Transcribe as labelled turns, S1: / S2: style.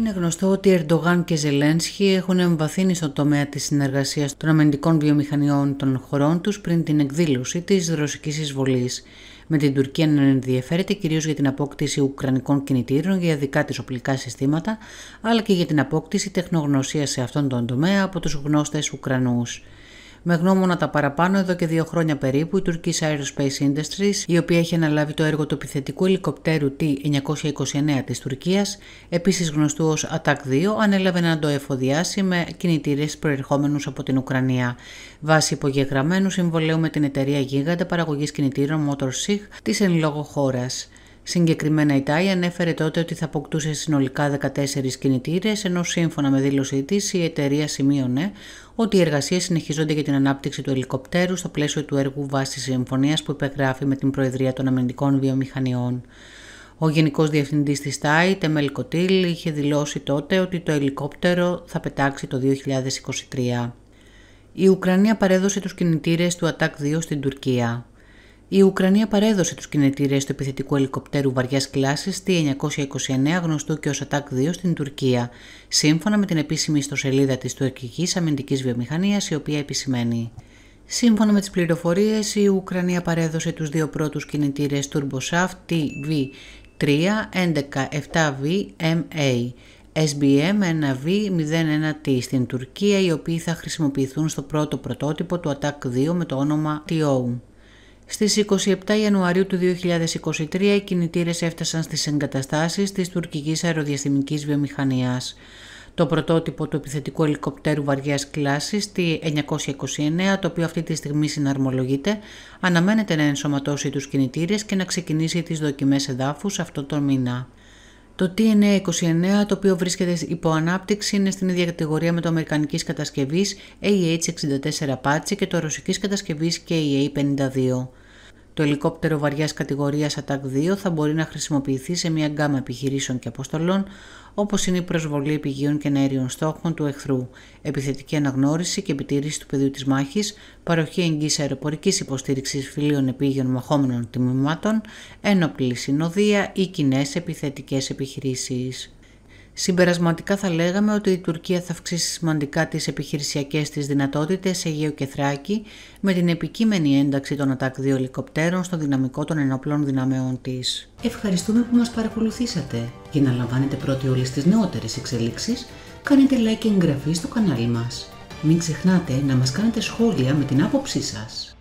S1: Είναι γνωστό ότι Ερντογάν και Ζελένσκι έχουν εμβαθύνει στον τομέα της συνεργασίας των αμυντικών βιομηχανιών των χωρών τους πριν την εκδήλωση της ρωσικής εισβολής. Με την Τουρκία να ενδιαφέρεται κυρίως για την απόκτηση ουκρανικών κινητήρων για δικά της οπλικά συστήματα, αλλά και για την απόκτηση τεχνογνωσίας σε αυτόν τον τομέα από τους γνώστες Ουκρανούς με γνώμονα τα παραπάνω εδώ και δύο χρόνια περίπου η Turkish Aerospace Industries, η οποία έχει αναλάβει το έργο του επιθετικού ελικοπτέρου T-929 της Τουρκίας, επίσης γνωστού ως ATAC-2, ανέλαβε να το εφοδιάσει με κινητήρες προερχόμενους από την Ουκρανία. Βάσει υπογεγραμμένου συμβολέου με την εταιρεία Γίγαντα παραγωγής κινητήρων Motor SIG της εν λόγω χώρας. Συγκεκριμένα η ΤΑΙ ανέφερε τότε ότι θα αποκτούσε συνολικά 14 κινητήρες, ενώ σύμφωνα με δήλωσή της η εταιρεία σημείωνε ότι οι εργασίες συνεχίζονται για την ανάπτυξη του ελικοπτέρου στο πλαίσιο του έργου βάσης συμφωνίας που υπεγράφει με την Προεδρία των Αμυντικών Βιομηχανιών. Ο Γενικός Διευθυντής της ΤΑΙ, Τεμέλ Κοτήλ, είχε δηλώσει τότε ότι το ελικόπτερο θα πετάξει το 2023. Η Ουκρανία παρέδωσε τους κινητήρες του ΑΤΑΚ 2 στην Τουρκία. Η Ουκρανία παρέδωσε τους κινητήρες του επιθετικού ελικοπτέρου βαριάς κλάσης T-929 γνωστού και ως ατακ 2 στην Τουρκία, σύμφωνα με την επίσημη ιστοσελίδα της τουρκικής αμυντικής βιομηχανίας, η οποία επισημαίνει. Σύμφωνα με τις πληροφορίες, η Ουκρανία παρέδωσε τους δύο πρώτους κινητήρες TurboShaft TV3 ma sbm 1 SBM1V01T στην Τουρκία, οι οποίοι θα χρησιμοποιηθούν στο πρώτο πρωτότυπο του ατακ 2 με το όνομα TOU. Στις 27 Ιανουαρίου του 2023 οι κινητήρες έφτασαν στις εγκαταστάσεις της Τουρκικής αεροδιαστημικής Βιομηχανίας. Το πρωτότυπο του επιθετικού ελικόπτερου βαριάς κλάσης T929, το οποίο αυτή τη στιγμή συναρμολογείται, αναμένεται να ενσωματώσει τους κινητήρες και να ξεκινήσει τις δοκιμές εδάφους αυτό τον μήνα. Το T929, το οποίο βρίσκεται υπό ανάπτυξη, είναι στην ίδια κατηγορία με το Αμερικανικής κατασκευής AH-64 Apache και το Ρωσικής κατασκευής KA-52. Το ελικόπτερο βαριάς κατηγορίας κατηγορίας 2 θα μπορεί να χρησιμοποιηθεί σε μια γκάμα επιχειρήσεων και αποστολών, όπως είναι η προσβολή πηγείων και αέριων στόχων του εχθρού, επιθετική αναγνώριση και επιτήρηση του πεδίου της μάχης, παροχή εγγύης αεροπορικής υποστήριξης φιλίων επίγειων μαχόμενων τμήματων, ένοπλη συνοδεία ή κοινές επιθετικές επιχειρήσεις. Συμπερασματικά θα λέγαμε ότι η Τουρκία θα αυξήσει σημαντικά τις επιχειρησιακές της δυνατότητες σε Αιγαίο και Θράκη με την επικείμενη ένταξη των ΑΤΑΚ 2 ελικοπτέρων στο δυναμικό των ενόπλων δυνάμεών της. Ευχαριστούμε που μας παρακολουθήσατε. Για να λαμβάνετε πρώτοι όλες τις νεότερες εξελίξεις, κάνετε like και εγγραφή στο κανάλι μας. Μην ξεχνάτε να μας κάνετε σχόλια με την άποψή σας.